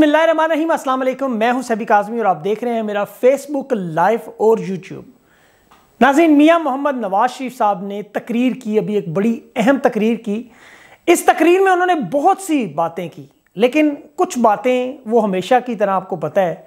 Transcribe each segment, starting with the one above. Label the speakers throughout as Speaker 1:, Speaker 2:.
Speaker 1: बिस्मिल्लाम असलम मैं हूं सभी काजमी और आप देख रहे हैं मेरा फेसबुक लाइव और यूट्यूब नाजीन मियाँ मोहम्मद नवाज शरीफ साहब ने तकरीर की अभी एक बड़ी अहम तकरीर की इस तकरीर में उन्होंने बहुत सी बातें की लेकिन कुछ बातें वो हमेशा की तरह आपको पता है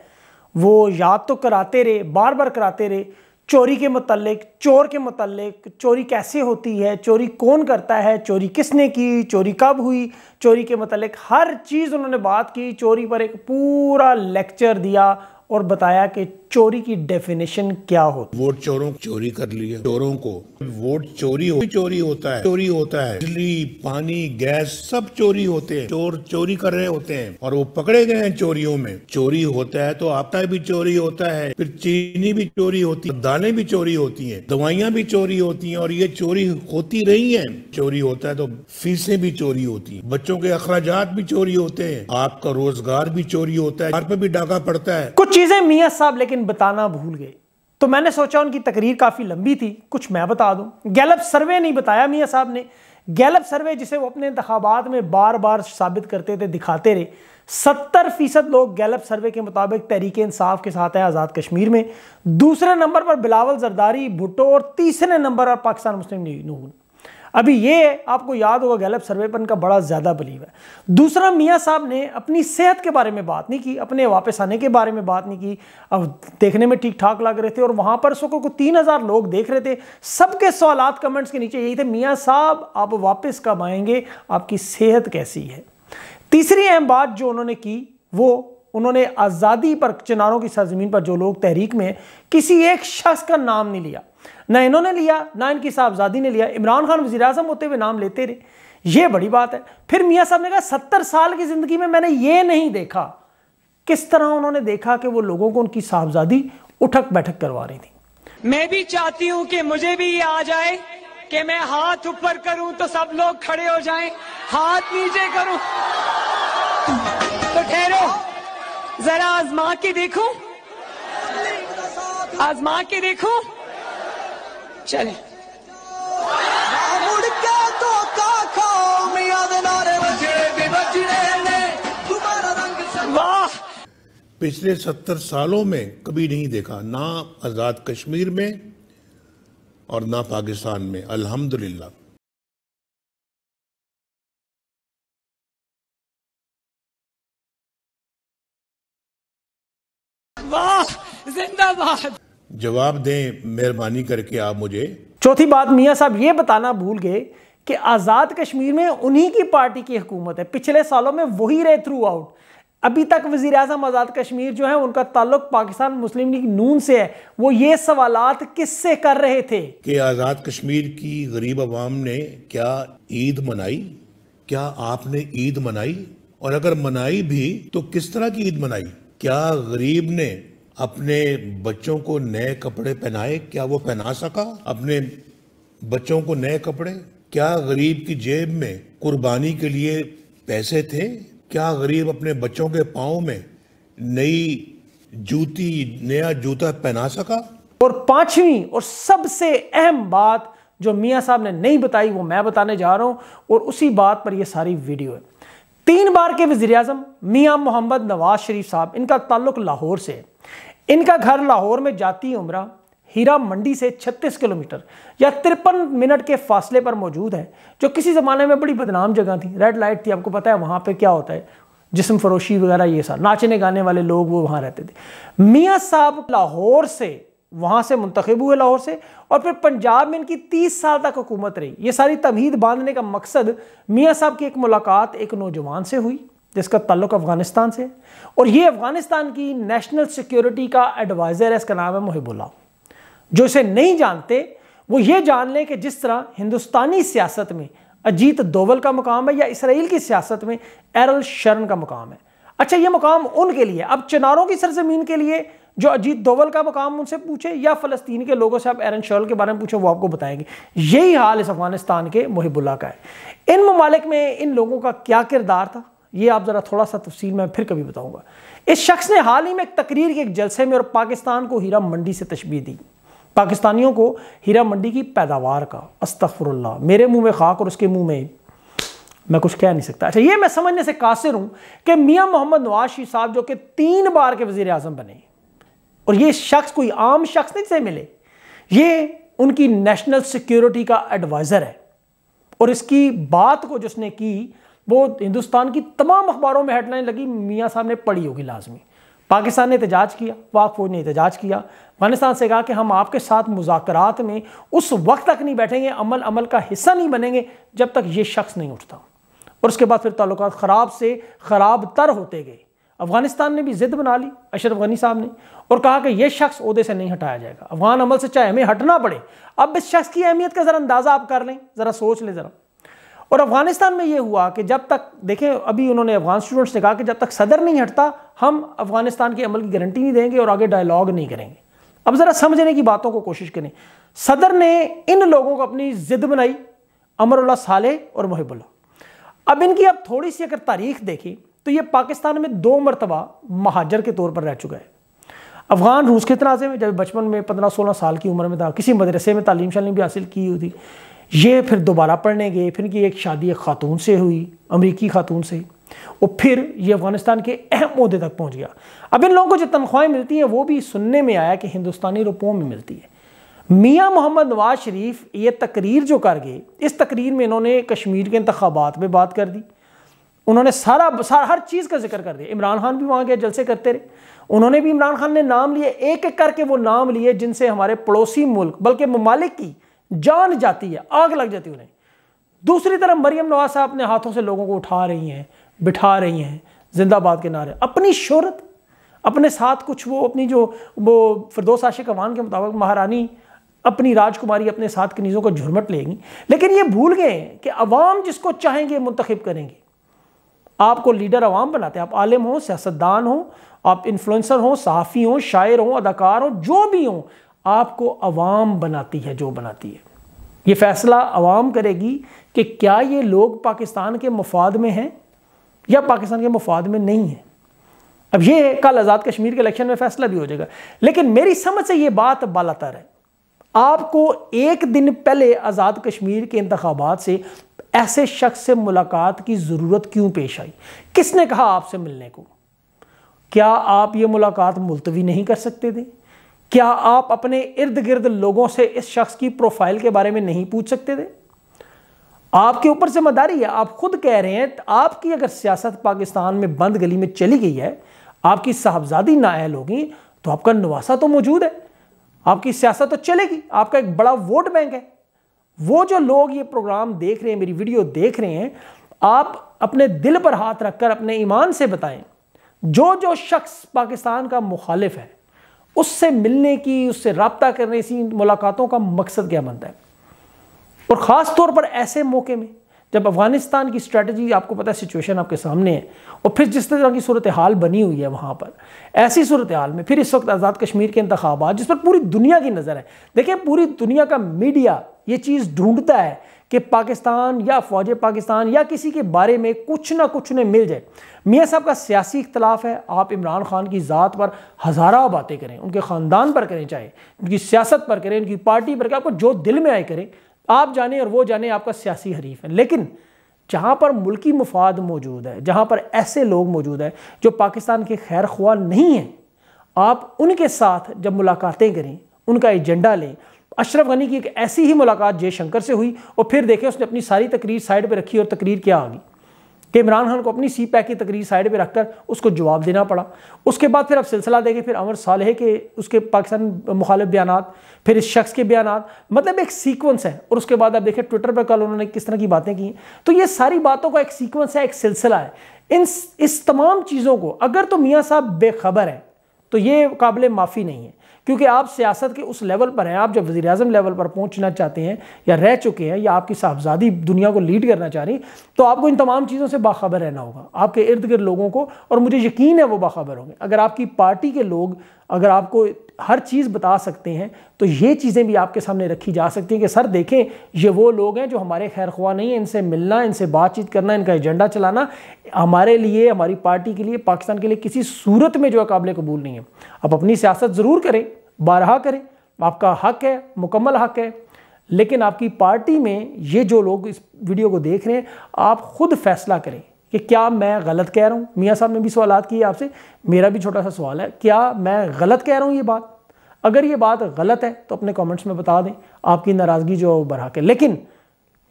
Speaker 1: वो याद तो कराते रहे बार बार कराते रहे चोरी के मतलब चोर के मतलब चोरी कैसे होती है चोरी कौन करता है चोरी किसने की चोरी कब हुई चोरी के मतलब हर चीज़ उन्होंने बात की चोरी पर एक पूरा लेक्चर दिया और बताया कि चोरी की डेफिनेशन क्या
Speaker 2: हो वोट चोरों चोरी कर लिए चोरों को वोट चोरी हो चोरी होता है चोरी होता है बिजली पानी गैस सब चोरी होते हैं चोर चोरी कर रहे होते हैं और वो पकड़े गए हैं चोरियों में चोरी होता है तो आटा भी चोरी होता है फिर चीनी भी चोरी होती है दालें भी चोरी होती है दवाइयाँ भी चोरी होती है और ये चोरी होती रही है चोरी होता है तो फीसें भी चोरी होती है बच्चों के अखराज भी चोरी होते हैं आपका रोजगार भी चोरी होता है घर पे भी डाका पड़ता है
Speaker 1: कुछ चीज़ें मियाँ साहब लेकिन बताना भूल गए तो मैंने सोचा उनकी तकरीर काफ़ी लंबी थी कुछ मैं बता दूं गैलप सर्वे नहीं बताया मियाँ साहब ने गैलप सर्वे जिसे वो अपने इंतबात में बार बार साबित करते थे दिखाते रहे सत्तर फीसद लोग गैलप सर्वे के मुताबिक तहरीक इंसाफ के साथ हैं आज़ाद कश्मीर में दूसरे नंबर पर बिलावल जरदारी भुट्टो और तीसरे नंबर पर पाकिस्तान मुस्लिम लीग नून अभी ये आपको याद होगा गैलप सर्वेपन का बड़ा ज़्यादा बिलीव है दूसरा मियाँ साहब ने अपनी सेहत के बारे में बात नहीं की अपने वापस आने के बारे में बात नहीं की अब देखने में ठीक ठाक लग रहे थे और वहाँ पर सोको को तीन हज़ार लोग देख रहे थे सबके सवालत कमेंट्स के नीचे यही थे मियाँ साहब आप वापस कब आएंगे आपकी सेहत कैसी है तीसरी अहम बात जो उन्होंने की वो उन्होंने आज़ादी पर चिनारों की सरजमीन पर जो लोग तहरीक में किसी एक शख्स का नाम नहीं लिया ना इन्होंने लिया ना इनकी साहबजादी ने लिया इमरान खान वजी अजम होते हुए नाम लेते रहे ये बड़ी बात है फिर मियाँ साहब ने कहा सत्तर साल की ज़िंदगी में मैंने ये नहीं देखा किस तरह उन्होंने देखा कि वो लोगों को उनकी साहबजादी उठक बैठक करवा रही थी मैं भी चाहती हूँ कि मुझे भी ये आ जाए कि मैं हाथ ऊपर करूं तो सब लोग खड़े हो जाएं, हाथ नीचे करूं तो ठहरो जरा आजमा के देखो आजमा के देखो चले तो
Speaker 2: पिछले सत्तर सालों में कभी नहीं देखा ना आज़ाद कश्मीर में और ना पाकिस्तान में अल्हम्दुलिल्लाह
Speaker 1: वाह जिंदाबाद
Speaker 2: जवाब दें मेहरबानी करके आप मुझे
Speaker 1: चौथी बात मियाँ साहब ये बताना भूल गए कि आज़ाद कश्मीर में उन्हीं की पार्टी की हुकूमत है पिछले सालों में वही रहे थ्रू आउट अभी तक वज़ी अजम आज़ाद कश्मीर जो है उनका ताल्लुक पाकिस्तान मुस्लिम लीग नून से है वो ये सवाल किससे कर रहे थे
Speaker 2: कि आज़ाद कश्मीर की गरीब आवाम ने क्या ईद मनाई क्या आपने ईद मनाई और अगर मनाई भी तो किस तरह की ईद मनाई क्या गरीब ने अपने बच्चों को नए कपड़े पहनाए क्या वो पहना सका अपने बच्चों को नए कपड़े क्या गरीब की जेब में कुर्बानी के लिए पैसे थे क्या गरीब अपने बच्चों के पाँव में नई जूती नया जूता पहना सका और पांचवी और सबसे
Speaker 1: अहम बात जो मियाँ साहब ने नहीं बताई वो मैं बताने जा रहा हूँ और उसी बात पर यह सारी वीडियो है तीन बार के वजी अजम मियाँ मोहम्मद नवाज शरीफ साहब इनका ताल्लुक लाहौर से इनका घर लाहौर में जाती उम्र हीरा मंडी से 36 किलोमीटर या तिरपन मिनट के फासले पर मौजूद है जो किसी ज़माने में बड़ी बदनाम जगह थी रेड लाइट थी आपको पता है वहाँ पे क्या होता है जिसम फरोशी वगैरह ये सब नाचने गाने वाले लोग वो वहाँ रहते थे मियाँ साहब लाहौर से वहाँ से मुंतखब हुए लाहौर से और फिर पंजाब में इनकी तीस साल तक हुकूमत रही ये सारी तमहीद बांधने का मकसद मियाँ साहब की एक मुलाकात एक नौजवान से हुई जिसका ताल्लुक अफ़गानिस्तान से और ये अफ़गानिस्तान की नेशनल सिक्योरिटी का एडवाइज़र है इसका नाम है मुहिबुल्ला जो इसे नहीं जानते वो ये जान लें कि जिस तरह हिंदुस्तानी सियासत में अजीत दोवल का मुकाम है या इसराइल की सियासत में एरल शरण का मुकाम है अच्छा ये मुकाम उनके लिए अब चनारों की सरजमीन के लिए जो अजीत दोवल का मुकाम उनसे पूछे या फ़लस्तीन के लोगों से आप एरन शर्ल के बारे में पूछे वो आपको बताएंगे यही हाल इस अफगानिस्तान के मुहिबुल्ला का है इन ममालिक में इन लोगों का क्या किरदार था ये आप ज़रा थोड़ा सा तफसील में फिर कभी बताऊंगा इस शख्स ने हाल ही में एक तकरीर के एक जलसे में और पाकिस्तान को हीरा मंडी से तशबी दी पाकिस्तानियों को हीरा मंडी की पैदावार का अस्तफरल्ला मेरे मुंह में खाक और उसके मुंह में मैं कुछ कह नहीं सकता अच्छा ये मैं समझने से कासिर हूं कि मियां मोहम्मद नवाज शरीफ साहब जो कि तीन बार के वजीर अजम बने और ये शख्स कोई आम शख्स नहीं से मिले ये उनकी नेशनल सिक्योरिटी का एडवाइज़र है और इसकी बात को जिसने की वो हिंदुस्तान की तमाम अखबारों में हेडलाइन लगी मियाँ साहब ने पढ़ी होगी लाजमी पाकिस्तान ने एहतजाज किया पाक फौज ने एहतजाज किया अफगानिस्तान से कहा कि हम आपके साथ मुजाकरात में उस वक्त तक नहीं बैठेंगे अमल अमल का हिस्सा नहीं बनेंगे जब तक ये शख्स नहीं उठता और उसके बाद फिर ताल्लुक ख़राब से ख़राब तर होते गए अफगानिस्तान ने भी जिद बना ली अशरफ गनी साहब ने और कहा कि यह शख्स अहदे से नहीं हटाया जाएगा अफगान अमल से चाहे हमें हटना पड़े अब इस शख्स की अहमियत का ज़रा अंदाज़ा आप कर लें ज़रा सोच लें ज़रा और अफगानिस्तान में यह हुआ कि जब तक देखें अभी उन्होंने अफगान स्टूडेंट्स ने कहा कि जब तक सदर नहीं हटता हम अफगानिस्तान के अमल की गारंटी नहीं देंगे और आगे डायलॉग नहीं करेंगे अब ज़रा समझने की बातों को कोशिश करें सदर ने इन लोगों को अपनी ज़िद बनाई अमरुल्ला साले और मुहिबुल्ला अब इनकी अब थोड़ी सी अगर तारीख देखें तो ये पाकिस्तान में दो मरतबा महाजर के तौर पर रह चुका है अफ़गान रूस के तनाज़े में जब बचपन में पंद्रह सोलह साल की उम्र में था किसी मदरसे में तालीम शालीम भी हासिल की हुई थी ये फिर दोबारा पढ़ने गए फिर इनकी एक शादी एक खातून से हुई अमरीकी खातून से और फिर ये अफ़गानिस्तान के अहम अहदे तक पहुँच गया अब इन लोगों को जो तनख्वाहें मिलती हैं वो भी सुनने में आया कि हिंदुस्तानी रुपयों में मिलती है मियाँ मोहम्मद नवाज शरीफ ये तकरीर जो कर गए इस तकरीर में इन्होंने कश्मीर के इंतबात पर बात कर दी उन्होंने सारा सारा हर चीज़ का जिक्र कर दिया इमरान खान भी वहाँ गए जलसे करते रहे उन्होंने भी इमरान खान ने नाम लिए एक एक करके वो नाम लिए जिनसे हमारे पड़ोसी मुल्क बल्कि ममालिक की जान जाती है आग लग जाती उन्हें दूसरी तरफ मरियम नवाज साहब अपने हाथों से लोगों को उठा रही हैं बिठा रही हैं जिंदाबाद के नारे अपनी शहरत अपने साथ कुछ वो अपनी जो वो फिरदोस आशिक अवान के मुताबिक महारानी अपनी राजकुमारी अपने साथ कनीज़ों को झुरमट लेगी लेकिन ये भूल गए कि अवाम जिसको चाहेंगे मुंतखब करेंगे आपको लीडर अवाम बनाते हैं आप आलिम हो सियासतदान हो आप इन्फ्लुएंसर हो सहाफ़ी हो शायर हो अदाकार हो जो भी हो आपको अवाम बनाती है जो बनाती है ये फैसला अवाम करेगी कि क्या ये लोग पाकिस्तान के मफाद में हैं या पाकिस्तान के मफाद में नहीं है अब ये कल आज़ाद कश्मीर के इलेक्शन में फैसला भी हो जाएगा लेकिन मेरी समझ से ये बात बालातर है आपको एक दिन पहले आज़ाद कश्मीर के इंतबात से ऐसे शख्स से मुलाकात की ज़रूरत क्यों पेश आई किसने कहा आपसे मिलने को क्या आप ये मुलाकात मुलतवी नहीं कर सकते थे क्या आप अपने इर्द गिर्द लोगों से इस शख्स की प्रोफाइल के बारे में नहीं पूछ सकते थे आपके ऊपर जिम्मेदारी है आप खुद कह रहे हैं आपकी अगर सियासत पाकिस्तान में बंद गली में चली गई है आपकी साहबजादी नाअहल होगी तो आपका नवासा तो मौजूद है आपकी सियासत तो चलेगी आपका एक बड़ा वोट बैंक है वो जो लोग ये प्रोग्राम देख रहे हैं मेरी वीडियो देख रहे हैं आप अपने दिल पर हाथ रखकर अपने ईमान से बताएं जो जो शख्स पाकिस्तान का मुखालिफ है उससे मिलने की उससे रबता करने की मुलाकातों का मकसद क्या बनता है और ख़ास तौर पर ऐसे मौके में जब अफगानिस्तान की स्ट्रेटजी आपको पता है सिचुएशन आपके सामने है और फिर जिस तरह की सूरत हाल बनी हुई है वहाँ पर ऐसी सूरत हाल में फिर इस वक्त आज़ाद कश्मीर के इंतबात जिस पर पूरी दुनिया की नज़र है देखिए पूरी दुनिया का मीडिया ये चीज़ ढूंढता है कि पाकिस्तान या फौज पाकिस्तान या किसी के बारे में कुछ ना कुछ उन्हें मिल जाए मियाँ साहब का सियासी इख्तलाफ है आप इमरान खान की ज़ात पर हज़ारों बातें करें उनके ख़ानदान पर करें चाहे उनकी सियासत पर करें उनकी पार्टी पर करें आपको जो दिल में आए करें आप जाने और वो जाने आपका सियासी हरीफ है लेकिन जहाँ पर मुल्की मफाद मौजूद है जहाँ पर ऐसे लोग मौजूद हैं जो पाकिस्तान के खैर ख्वा नहीं हैं आप उनके साथ जब मुलाकातें करें उनका एजेंडा लें अशरफ गनी की एक ऐसी ही मुलाकात जयशंकर से हुई और फिर देखें उसने अपनी सारी तकरीर साइड पर रखी और तकरीर क्या आ गई कि इमरान खान को अपनी सी पैक की तकरीर साइड पर रखकर उसको जवाब देना पड़ा उसके बाद फिर आप सिलसिला देखें फिर अमर साले के उसके पाकिस्तान मुखालिफ बयान फिर इस शख्स के बयान मतलब एक सीक्वेंस है और उसके बाद आप देखें ट्विटर पर कल उन्होंने किस तरह की बातें की तो ये सारी बातों का एक सीक्वेंस है एक सिलसिला है इन इस तमाम चीज़ों को अगर तो मियाँ साहब बेखबर हैं तो ये काबिल माफ़ी नहीं है क्योंकि आप सियासत के उस लेवल पर हैं आप जब वजी अजम लेवल पर पहुंचना चाहते हैं या रह चुके हैं या आपकी साहबजादी दुनिया को लीड करना चाह रही तो आपको इन तमाम चीज़ों से बाखबर रहना होगा आपके इर्द गिर्द लोगों को और मुझे यकीन है वो बाखबर होंगे अगर आपकी पार्टी के लोग अगर आपको हर चीज़ बता सकते हैं तो ये चीज़ें भी आपके सामने रखी जा सकती हैं कि सर देखें ये वो लोग हैं जो हमारे खैर ख्वा नहीं है इनसे मिलना इनसे बातचीत करना इनका एजेंडा चलाना हमारे लिए हमारी पार्टी के लिए पाकिस्तान के लिए किसी सूरत में जो है काबिल कबूल नहीं है आप अपनी सियासत ज़रूर करें बारहा करें आपका हक है मुकम्मल हक है लेकिन आपकी पार्टी में ये जो लोग इस वीडियो को देख रहे हैं आप खुद फैसला करें कि क्या मैं गलत कह रहा हूँ मियाँ साहब ने भी सवाल किए आपसे मेरा भी छोटा सा सवाल है क्या मैं गलत कह रहा हूँ ये बात अगर ये बात गलत है तो अपने कमेंट्स में बता दें आपकी नाराज़गी जो बढ़ा के लेकिन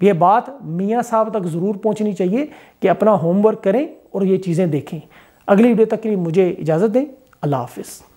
Speaker 1: ये बात मियाँ साहब तक ज़रूर पहुँचनी चाहिए कि अपना होमवर्क करें और ये चीज़ें देखें अगली वीडियो तक के लिए मुझे इजाज़त दें अल्लाह हाफिज़